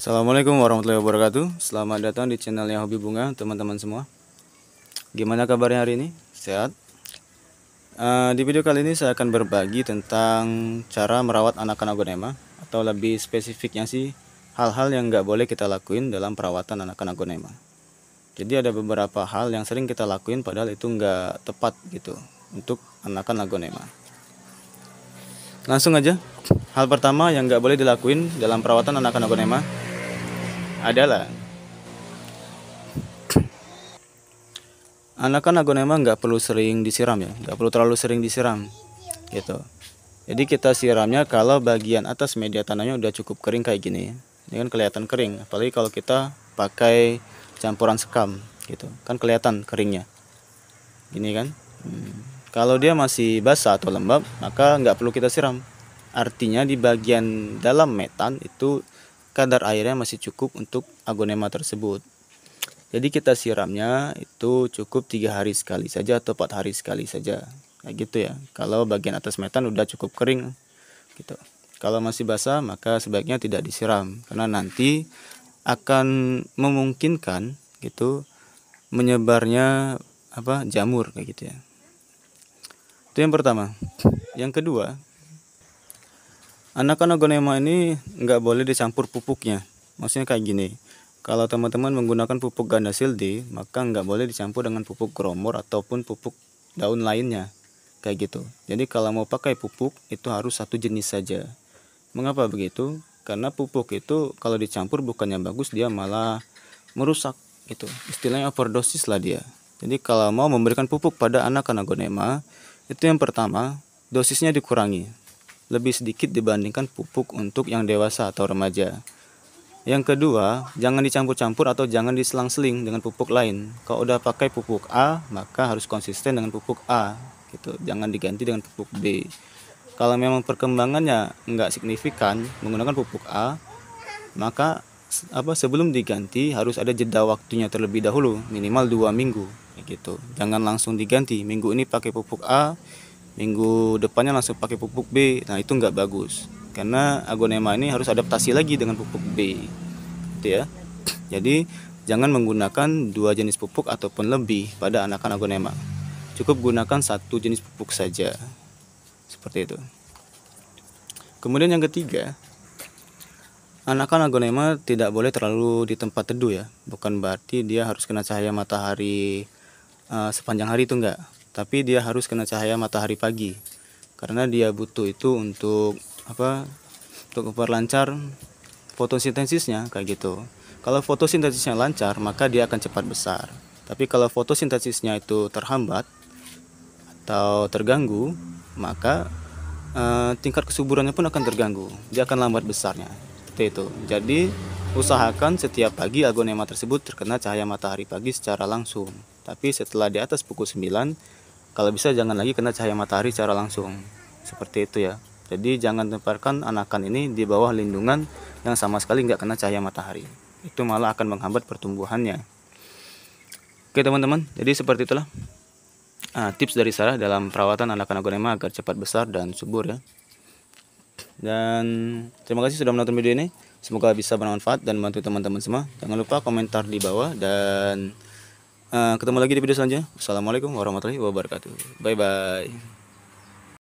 Assalamualaikum warahmatullahi wabarakatuh Selamat datang di channelnya Hobi Bunga teman-teman semua Gimana kabarnya hari ini? Sehat? Uh, di video kali ini saya akan berbagi tentang cara merawat anak agonema Atau lebih spesifiknya sih hal-hal yang nggak boleh kita lakuin dalam perawatan anak agonema Jadi ada beberapa hal yang sering kita lakuin padahal itu nggak tepat gitu untuk anak agonema Langsung aja, hal pertama yang nggak boleh dilakuin dalam perawatan anak agonema adalah anak anakan aglonema nggak perlu sering disiram ya nggak perlu terlalu sering disiram gitu jadi kita siramnya kalau bagian atas media tanahnya udah cukup kering kayak gini ini kan kelihatan kering apalagi kalau kita pakai campuran sekam gitu kan kelihatan keringnya gini kan hmm. kalau dia masih basah atau lembab maka nggak perlu kita siram artinya di bagian dalam metan itu kadar airnya masih cukup untuk agonema tersebut. Jadi kita siramnya itu cukup tiga hari sekali saja atau empat hari sekali saja, kayak gitu ya. Kalau bagian atas metan udah cukup kering, gitu. Kalau masih basah maka sebaiknya tidak disiram karena nanti akan memungkinkan gitu menyebarnya apa jamur kayak gitu ya. Itu yang pertama. Yang kedua, anak-anak gonema ini nggak boleh dicampur pupuknya maksudnya kayak gini kalau teman-teman menggunakan pupuk ganda sildi maka nggak boleh dicampur dengan pupuk gromor ataupun pupuk daun lainnya kayak gitu jadi kalau mau pakai pupuk itu harus satu jenis saja mengapa begitu karena pupuk itu kalau dicampur bukannya bagus dia malah merusak itu istilahnya overdosis lah dia jadi kalau mau memberikan pupuk pada anak anagonema itu yang pertama dosisnya dikurangi lebih sedikit dibandingkan pupuk untuk yang dewasa atau remaja. Yang kedua, jangan dicampur-campur atau jangan diselang-seling dengan pupuk lain. Kalau udah pakai pupuk A, maka harus konsisten dengan pupuk A, gitu. Jangan diganti dengan pupuk B. Kalau memang perkembangannya nggak signifikan menggunakan pupuk A, maka apa sebelum diganti harus ada jeda waktunya terlebih dahulu minimal dua minggu gitu jangan langsung diganti minggu ini pakai pupuk A minggu depannya langsung pakai pupuk B nah itu nggak bagus karena agonema ini harus adaptasi lagi dengan pupuk B gitu ya jadi jangan menggunakan dua jenis pupuk ataupun lebih pada anakan agonema cukup gunakan satu jenis pupuk saja seperti itu kemudian yang ketiga Anakan agonema tidak boleh terlalu di tempat teduh ya. Bukan berarti dia harus kena cahaya matahari uh, sepanjang hari itu enggak tapi dia harus kena cahaya matahari pagi karena dia butuh itu untuk apa untuk memperlancar fotosintesisnya kayak gitu kalau fotosintesisnya lancar maka dia akan cepat besar tapi kalau fotosintesisnya itu terhambat atau terganggu maka eh, tingkat kesuburannya pun akan terganggu dia akan lambat besarnya seperti itu jadi usahakan setiap pagi agonema tersebut terkena cahaya matahari pagi secara langsung tapi setelah di atas pukul 9 kalau bisa jangan lagi kena cahaya matahari secara langsung. Seperti itu ya. Jadi jangan tempatkan anakan ini di bawah lindungan yang sama sekali nggak kena cahaya matahari. Itu malah akan menghambat pertumbuhannya. Oke teman-teman, jadi seperti itulah nah, tips dari Sarah dalam perawatan anakan agonema agar cepat besar dan subur ya. Dan terima kasih sudah menonton video ini. Semoga bisa bermanfaat dan membantu teman-teman semua. Jangan lupa komentar di bawah dan Eh, ketemu lagi di video selanjutnya. Assalamualaikum warahmatullahi wabarakatuh. Bye bye.